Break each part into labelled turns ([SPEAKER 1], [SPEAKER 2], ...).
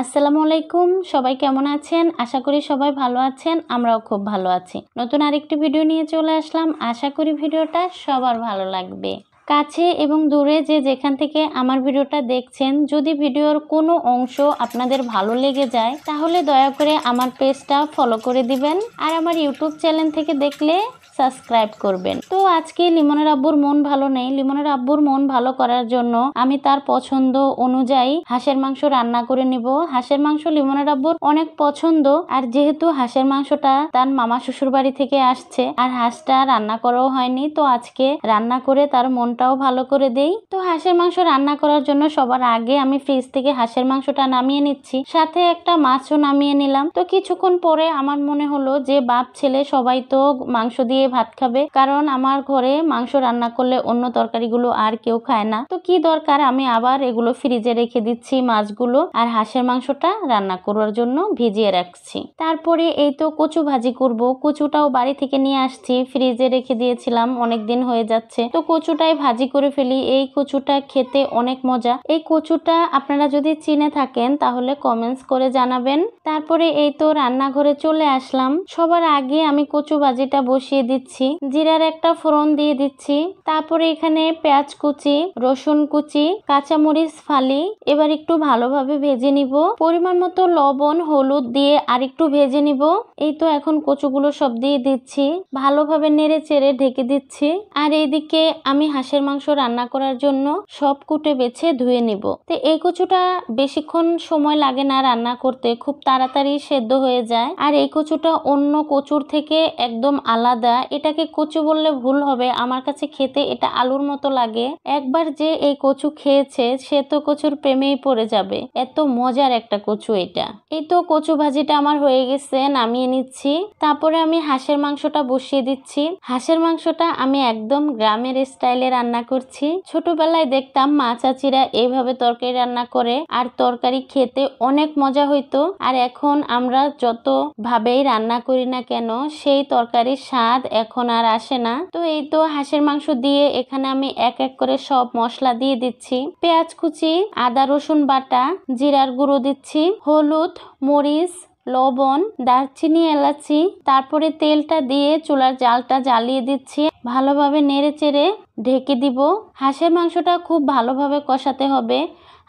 [SPEAKER 1] আসসালামু আলাইকুম সবাই কেমন আছেন আশা করি সবাই ভালো আছেন আমরাও খুব ভালো আছি নতুন আরেকটি ভিডিও নিয়ে চলে আসলাম আশা করি ভিডিওটা সবার ভালো লাগবে কাছে এবং দূরে যে যেখান থেকে আমার ভিডিওটা দেখছেন যদি ভিডিওর কোনো অংশ আপনাদের ভালো লেগে যায় তাহলে দয়া করে আমার পেজটা ফলো করে দিবেন আর আমার ইউটিউব চ্যানেল থেকে দেখলে সাবস্ক্রাইব করবেন তো আজকে লিমনের আব্বুর মন ভালো নেই লিমনের আব্বুর মন ভালো করার জন্য আমি তার পছন্দ অনুযায়ী হাঁসের মাংস রান্না করে নিব হাঁসের মাংস লিমনের আব্বুর অনেক পছন্দ আর যেহেতু হাঁসের মাংসটা তার মামা শ্বশুর বাড়ি থেকে আসছে আর হাঁসটা রান্না করাও হয়নি তো আজকে রান্না করে তার মনটাও ভালো করে দেই তো হাঁসের মাংস রান্না করার জন্য সবার আগে আমি ফ্রিজ থেকে হাঁসের মাংসটা নামিয়ে নিচ্ছি সাথে একটা মাছও নামিয়ে নিলাম তো কিছুক্ষণ পরে আমার মনে হলো যে বাপ ছেলে সবাই তো মাংস দিয়ে দিয়ে ভাত খাবে কারণ আমার ঘরে মাংস রান্না করলে অন্য তরকারিগুলো আর কেউ খায় না তো কি দরকার আমি আবার এগুলো ফ্রিজে রেখে দিচ্ছি মাছগুলো আর হাঁসের মাংসটা রান্না করার জন্য ভিজিয়ে রাখছি তারপরে এই তো কচু ভাজি করব কচুটাও বাড়ি থেকে নিয়ে আসছি ফ্রিজে রেখে দিয়েছিলাম অনেক দিন হয়ে যাচ্ছে তো কচুটাই ভাজি করে ফেলি এই কচুটা খেতে অনেক মজা এই কচুটা আপনারা যদি চিনে থাকেন তাহলে কমেন্টস করে জানাবেন তারপরে এই তো রান্নাঘরে চলে আসলাম সবার আগে আমি কচু ভাজিটা বসিয়ে দিচ্ছি জিরার একটা ফোড়ন দিয়ে দিচ্ছি তারপরে এখানে পেঁয়াজ কুচি রসুন কুচি কাঁচামরিচ ফালি এবার একটু ভালোভাবে ভেজে নিব পরিমাণ মতো লবণ হলুদ দিয়ে আর একটু ভেজে নিব এই তো এখন কচুগুলো সব দিয়ে দিচ্ছি ভালোভাবে নেড়ে চেড়ে ঢেকে দিচ্ছি আর এইদিকে আমি হাঁসের মাংস রান্না করার জন্য সব কুটে বেছে ধুয়ে নিব তো এই কচুটা বেশিক্ষণ সময় লাগে না রান্না করতে খুব তাড়াতাড়ি সেদ্ধ হয়ে যায় আর এই কচুটা অন্য কচুর থেকে একদম আলাদা এটাকে কচু বললে ভুল হবে আমার কাছে খেতে এটা আলুর মতো লাগে একবার যে এই কচু খেয়েছে সে তো কচুর প্রেমেই পড়ে যাবে এত মজার একটা কচু এটা এই তো কচু ভাজিটা আমার হয়ে গেছে নামিয়ে নিচ্ছি তারপরে আমি হাঁসের মাংসটা বসিয়ে দিচ্ছি হাঁসের মাংসটা আমি একদম গ্রামের স্টাইলে রান্না করছি ছোটবেলায় দেখতাম মা চাচিরা এইভাবে তরকারি রান্না করে আর তরকারি খেতে অনেক মজা হইতো আর এখন আমরা যত ভাবেই রান্না করি না কেন সেই তরকারির স্বাদ এখন আর আসে না তো এই তো হাঁসের মাংস দিয়ে এখানে আমি এক এক করে সব মশলা দিয়ে দিচ্ছি পেঁয়াজ কুচি আদা রসুন বাটা জিরার গুঁড়ো দিচ্ছি হলুদ মরিচ লবণ দারচিনি এলাচি তারপরে তেলটা দিয়ে চুলার জালটা জ্বালিয়ে দিচ্ছি ভালোভাবে নেড়ে চেড়ে ঢেকে দিব হাঁসের মাংসটা খুব ভালোভাবে কষাতে হবে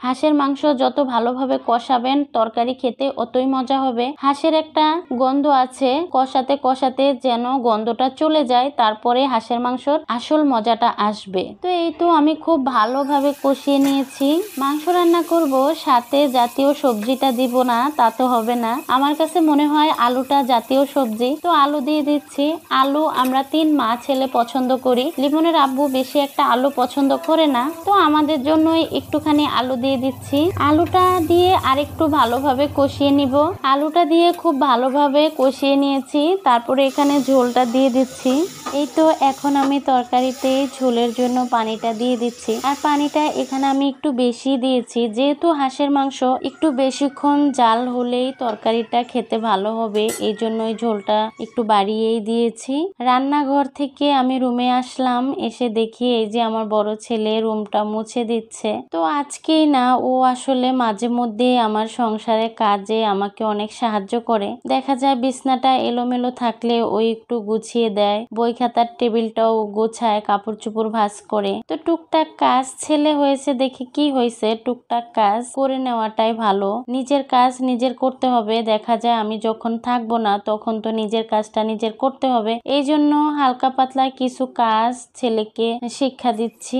[SPEAKER 1] হাঁসের মাংস যত ভালোভাবে কষাবেন তরকারি খেতে অতই মজা হবে হাঁসের একটা গন্ধ আছে কষাতে কষাতে যেন গন্ধটা চলে যায় তারপরে হাঁসের মাংসর আসল মজাটা আসবে তো এই তো আমি খুব ভালোভাবে কষিয়ে নিয়েছি মাংস রান্না করব সাথে জাতীয় সবজিটা দিব না তা তো হবে না আমার কাছে মনে হয় আলুটা জাতীয় সবজি তো আলু দিয়ে দিচ্ছি আলু আমরা তিন মা ছেলে পছন্দ করি লিমনের আব্বু বেশি একটা আলু পছন্দ করে না তো আমাদের জন্য একটুখানি আলু দিয়ে দিয়ে দিচ্ছি আলুটা দিয়ে আরেকটু ভালোভাবে কষিয়ে নিব আলুটা দিয়ে খুব ভালোভাবে কষিয়ে নিয়েছি তারপরে এখানে ঝোলটা দিয়ে দিচ্ছি এই তো এখন আমি তরকারিতে ঝোলের জন্য পানিটা দিয়ে দিচ্ছি আর পানিটা এখানে আমি একটু বেশি দিয়েছি যেহেতু হাঁসের মাংস একটু বেশিক্ষণ জাল হলেই তরকারিটা খেতে ভালো হবে এই জন্যই ঝোলটা একটু বাড়িয়েই দিয়েছি রান্নাঘর থেকে আমি রুমে আসলাম এসে দেখি এই যে আমার বড় ছেলে রুমটা মুছে দিচ্ছে তো আজকেই না ও আসলে মাঝে মধ্যে আমার সংসারে কাজে আমাকে অনেক সাহায্য করে দেখা যায় বিছনাটা এলোমেলো থাকলে ও একটু গুছিয়ে দেয় বই খাতার টেবিলটাও গোছায় কাপড় চোপড় ভাস করে তো টুকটাক কাজ ছেলে হয়েছে দেখে কি হয়েছে টুকটাক কাজ করে নেওয়াটাই ভালো নিজের কাজ নিজের করতে হবে দেখা যায় আমি যখন থাকবো না তখন তো নিজের কাজটা নিজের করতে হবে এই জন্য হালকা পাতলা কিছু কাজ ছেলেকে শিক্ষা দিচ্ছি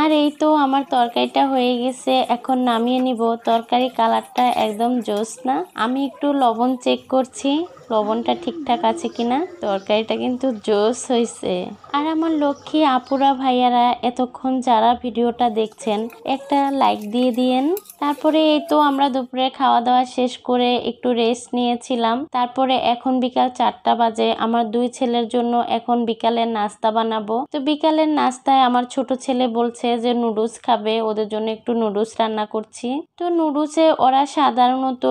[SPEAKER 1] আর এই তো আমার তরকারিটা হয়ে গেছে এখন নামিয়ে নিব তরকারি কালারটা একদম জোস না আমি একটু লবণ চেক করছি লবণটা ঠিকঠাক আছে কিনা তরকারিটা কিন্তু জোস হয়েছে আর আমার লক্ষ্মী আপুরা ভাইয়ারা এতক্ষণ যারা ভিডিওটা দেখছেন একটা লাইক দিয়ে দিয়েন তারপরে এই তো আমরা দুপুরে খাওয়া দাওয়া শেষ করে একটু রেস্ট নিয়েছিলাম তারপরে এখন বিকাল চারটা বাজে আমার দুই ছেলের জন্য এখন বিকালের নাস্তা বানাবো তো বিকালের নাস্তায় আমার ছোট ছেলে বলছে বলছে যে নুডলস খাবে ওদের জন্য একটু নুডলস রান্না করছি তো নুডলসে ওরা সাধারণত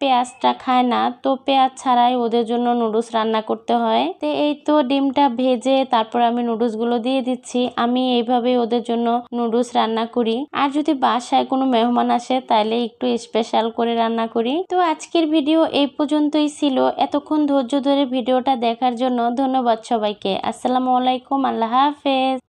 [SPEAKER 1] পেঁয়াজটা খায় না তো পেঁয়াজ ছাড়াই ওদের জন্য নুডলস রান্না করতে হয় তো এই তো ডিমটা ভেজে তারপর আমি গুলো দিয়ে দিচ্ছি আমি এইভাবে ওদের জন্য নুডলস রান্না করি আর যদি বাসায় কোনো মেহমান আসে তাহলে একটু স্পেশাল করে রান্না করি তো আজকের ভিডিও এই পর্যন্তই ছিল এতক্ষণ ধৈর্য ধরে ভিডিওটা দেখার জন্য ধন্যবাদ সবাইকে আসসালামু আলাইকুম আল্লাহ হাফেজ